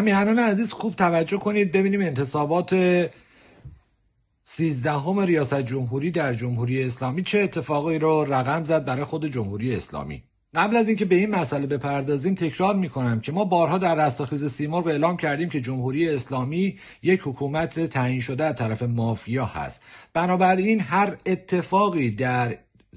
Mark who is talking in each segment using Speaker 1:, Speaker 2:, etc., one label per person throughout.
Speaker 1: همیهنان عزیز خوب توجه کنید ببینیم انتصابات سیزدهم ریاست جمهوری در جمهوری اسلامی چه اتفاقی رو رقم زد برای خود جمهوری اسلامی قبل از اینکه به این مسئله بپردازیم تکرار میکنم که ما بارها در رستاخیز سیمرغ اعلام کردیم که جمهوری اسلامی یک حکومت تعیین شده از طرف مافیا هست بنابراین هر اتفاقی در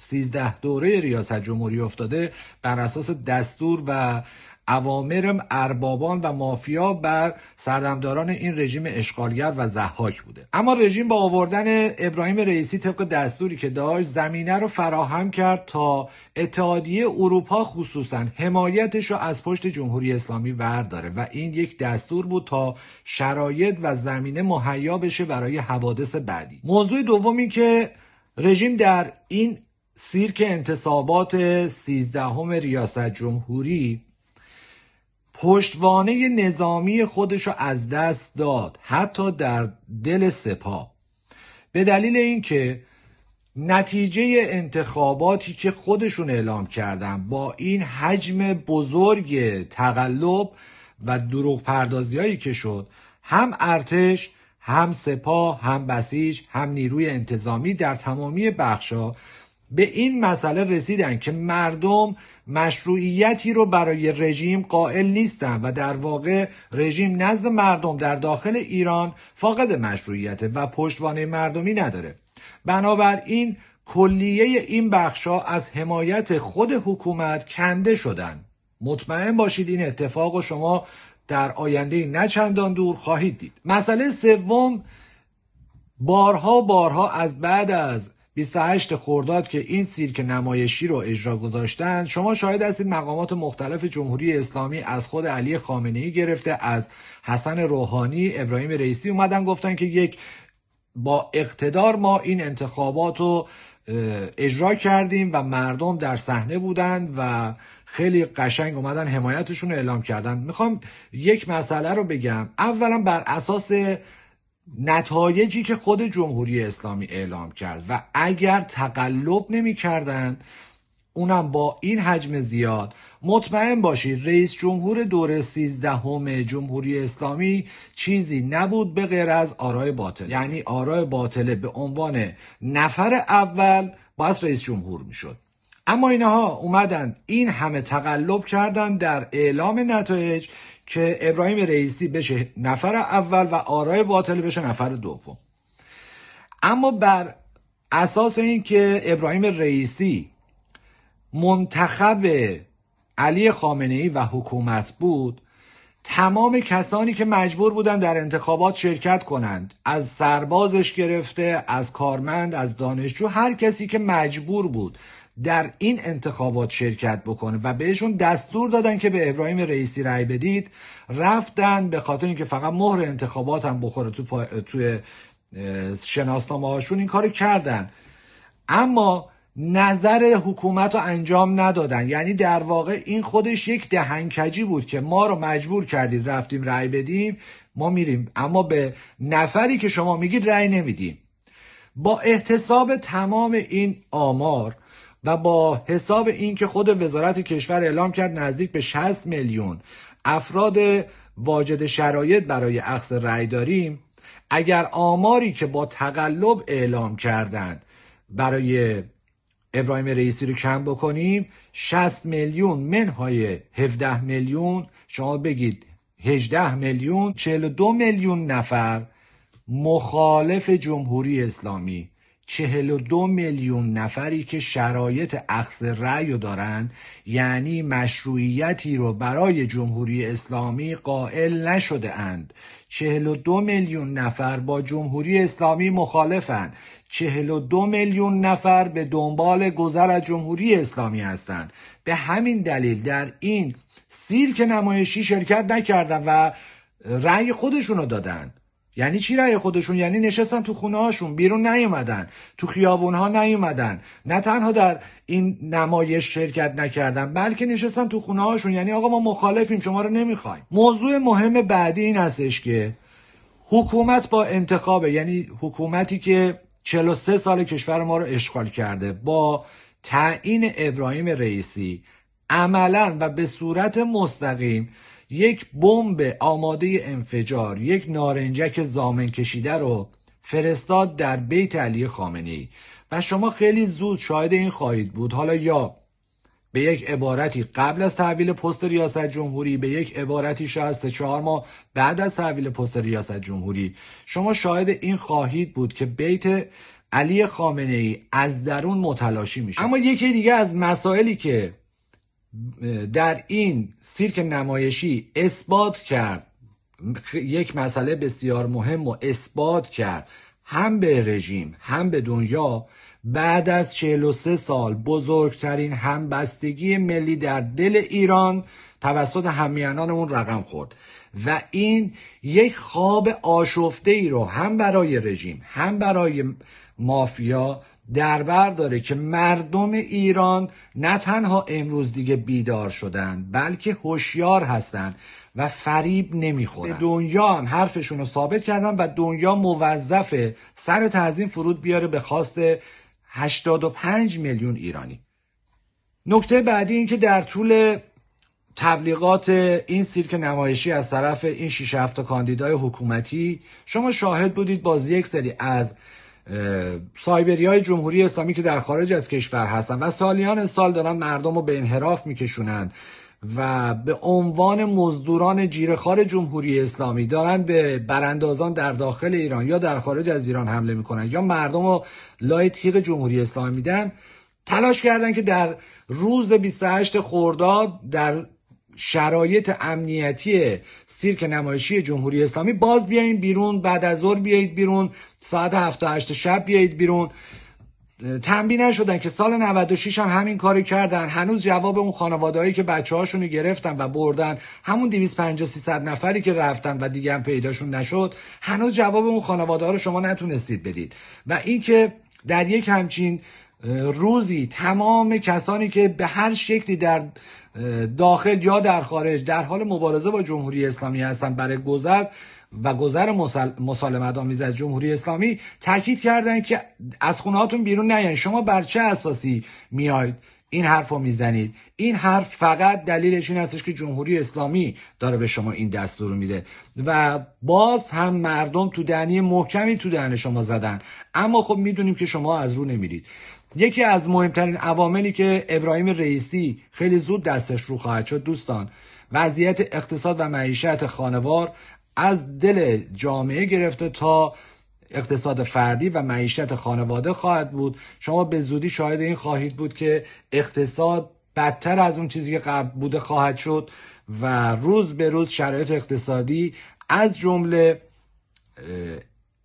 Speaker 1: سیزده دوره ریاست جمهوری افتاده بر اساس دستور و اوامر اربابان و مافیا بر سردمداران این رژیم اشغالگر و زحاک بوده اما رژیم با آوردن ابراهیم رئیسی طبق دستوری که داشت زمینه رو فراهم کرد تا اتحادیه اروپا خصوصا حمایتش رو از پشت جمهوری اسلامی ورداره و این یک دستور بود تا شرایط و زمینه مهیا بشه برای حوادث بعدی موضوع دومی که رژیم در این سیرک انتصابات سیزدهم ریاست جمهوری پشتوانه نظامی خودش را از دست داد حتی در دل سپاه به دلیل اینکه نتیجه انتخاباتی که خودشون اعلام کردن با این حجم بزرگ تقلب و دروغ پردازی هایی که شد هم ارتش هم سپاه هم بسیج هم نیروی انتظامی در تمامی بخشا به این مسئله رسیدن که مردم مشروعیتی رو برای رژیم قائل نیستن و در واقع رژیم نزد مردم در داخل ایران فاقد مشروعیته و پشتوانه مردمی نداره بنابراین کلیه این بخشا از حمایت خود حکومت کنده شدن مطمئن باشید این اتفاق شما در آینده نه چندان دور خواهید دید مسئله سوم بارها بارها از بعد از 28 خرداد که این سیرک نمایشی رو اجرا گذاشتند شما شاهد هستید مقامات مختلف جمهوری اسلامی از خود علی خامنه ای گرفته از حسن روحانی ابراهیم رئیسی اومدن گفتن که یک با اقتدار ما این انتخابات رو اجرا کردیم و مردم در صحنه بودند و خیلی قشنگ اومدن حمایتشون رو اعلام کردن میخوام یک مسئله رو بگم اولا بر اساس نتایجی که خود جمهوری اسلامی اعلام کرد و اگر تقلب نمی کردن اونم با این حجم زیاد مطمئن باشید رئیس جمهور دوره سیزدهم جمهوری اسلامی چیزی نبود به غیر از آرای باطل یعنی آرای باطله به عنوان نفر اول باز رئیس جمهور میشد اما اینها اومدن این همه تقلب کردن در اعلام نتایج که ابراهیم رئیسی بشه نفر اول و آرای باطل بشه نفر دوم اما بر اساس این که ابراهیم رئیسی منتخب علی خامنه ای و حکومت بود تمام کسانی که مجبور بودن در انتخابات شرکت کنند از سربازش گرفته از کارمند از دانشجو هر کسی که مجبور بود در این انتخابات شرکت بکنه و بهشون دستور دادن که به ابراهیم رئیسی رأی بدید رفتن به خاطر اینکه فقط مهر انتخابات هم بخوره تو توی شناسنامه هاشون این کارو کردن اما نظر حکومت رو انجام ندادن یعنی در واقع این خودش یک دهنکجی بود که ما رو مجبور کردید رفتیم رأی بدیم ما میریم اما به نفری که شما میگید رأی نمیدیم با احتساب تمام این آمار و با حساب اینکه خود وزارت کشور اعلام کرد نزدیک به 60 میلیون افراد واجد شرایط برای اخذ رأی داریم اگر آماری که با تقلب اعلام کردند برای ابراهیم رئیسی رو کم بکنیم 60 میلیون منهای 17 میلیون شما بگید 18 میلیون 42 میلیون نفر مخالف جمهوری اسلامی 42 میلیون نفری که شرایط اخذ رأی رو دارن یعنی مشروعیتی رو برای جمهوری اسلامی قائل نشده اند 42 میلیون نفر با جمهوری اسلامی مخالفند دو میلیون نفر به دنبال گذر از جمهوری اسلامی هستند به همین دلیل در این سیرک نمایشی شرکت نکردن و رأی خودشون دادن یعنی چی رأی خودشون یعنی نشستن تو خونه هاشون بیرون نیومدن تو خیابون ها نیومدن نه تنها در این نمایش شرکت نکردن بلکه نشستن تو خونه هاشون یعنی آقا ما مخالفیم شما رو نمیخوایم موضوع مهم بعدی این هستش که حکومت با انتخابه یعنی حکومتی که 43 سال کشور ما رو اشغال کرده با تعیین ابراهیم رئیسی عملا و به صورت مستقیم یک بمب آماده انفجار یک نارنجک زامن کشیده رو فرستاد در بیت علی خامنی و شما خیلی زود شاهد این خواهید بود حالا یا به یک عبارتی قبل از تحویل پست ریاست جمهوری به یک عبارتی شاید سه چهار ماه بعد از تحویل پست ریاست جمهوری شما شاهد این خواهید بود که بیت علی خامنه ای از درون متلاشی میشه اما یکی دیگه از مسائلی که در این سیرک نمایشی اثبات کرد یک مسئله بسیار مهم و اثبات کرد هم به رژیم هم به دنیا بعد از 43 سال بزرگترین همبستگی ملی در دل ایران توسط اون رقم خورد و این یک خواب آشفته ای رو هم برای رژیم هم برای مافیا دربر داره که مردم ایران نه تنها امروز دیگه بیدار شدن بلکه هوشیار هستند و فریب نمیخورن به دنیا هم حرفشون رو ثابت کردن و دنیا موظفه سر تعظیم فرود بیاره به خواست 85 میلیون ایرانی نکته بعدی این که در طول تبلیغات این سیرک نمایشی از طرف این 6 هفت کاندیدای حکومتی شما شاهد بودید باز یک سری از سایبری های جمهوری اسلامی که در خارج از کشور هستن و سالیان سال دارن مردم رو به انحراف میکشونند و به عنوان مزدوران جیرخار جمهوری اسلامی دارن به براندازان در داخل ایران یا در خارج از ایران حمله میکنن یا مردم رو لای تیغ جمهوری اسلامی میدن تلاش کردن که در روز 28 خورداد در شرایط امنیتی سیرک نمایشی جمهوری اسلامی باز بیاین بیرون بعد از ظهر بیایید بیرون ساعت 7 8 شب بیایید بیرون تنبی نشدن که سال 96 هم همین کاری کردن هنوز جواب اون خانوادهایی که بچه هاشونو گرفتن و بردن همون 250 300 نفری که رفتن و دیگه هم پیداشون نشد هنوز جواب اون خانواده ها رو شما نتونستید بدید و اینکه در یک همچین روزی تمام کسانی که به هر شکلی در داخل یا در خارج در حال مبارزه با جمهوری اسلامی هستن برای گذر و گذر مسالمت آمیز از جمهوری اسلامی تاکید کردن که از خونهاتون بیرون نیاین شما بر چه اساسی میاید این حرف رو میزنید این حرف فقط دلیلش این هستش که جمهوری اسلامی داره به شما این دستور میده و باز هم مردم تو دهنی محکمی تو دهن شما زدن اما خب میدونیم که شما از رو نمیرید یکی از مهمترین عواملی که ابراهیم رئیسی خیلی زود دستش رو خواهد شد دوستان وضعیت اقتصاد و معیشت خانوار از دل جامعه گرفته تا اقتصاد فردی و معیشت خانواده خواهد بود شما به زودی شاهد این خواهید بود که اقتصاد بدتر از اون چیزی که قبل بوده خواهد شد و روز به روز شرایط اقتصادی از جمله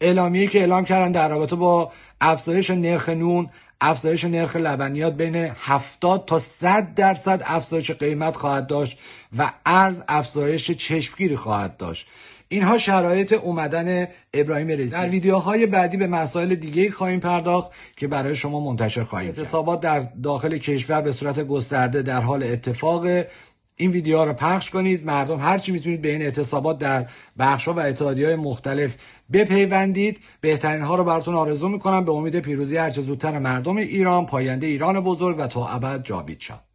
Speaker 1: اعلامیه که اعلام کردن در رابطه با افزایش نرخ نون افزایش نرخ لبنیات بین 70 تا 100 درصد افزایش قیمت خواهد داشت و از افزایش چشمگیری خواهد داشت اینها شرایط اومدن ابراهیم رئیسی در ویدیوهای بعدی به مسائل دیگه خواهیم پرداخت که برای شما منتشر خواهیم اعتصابات در داخل کشور به صورت گسترده در حال اتفاق این ویدیوها رو پخش کنید مردم هرچی میتونید به این اعتصابات در بخش‌ها و اتحادیه‌های مختلف بپیوندید بهترین ها رو براتون آرزو میکنم به امید پیروزی هرچه زودتر مردم ایران پاینده ایران بزرگ و تا ابد جاوید شد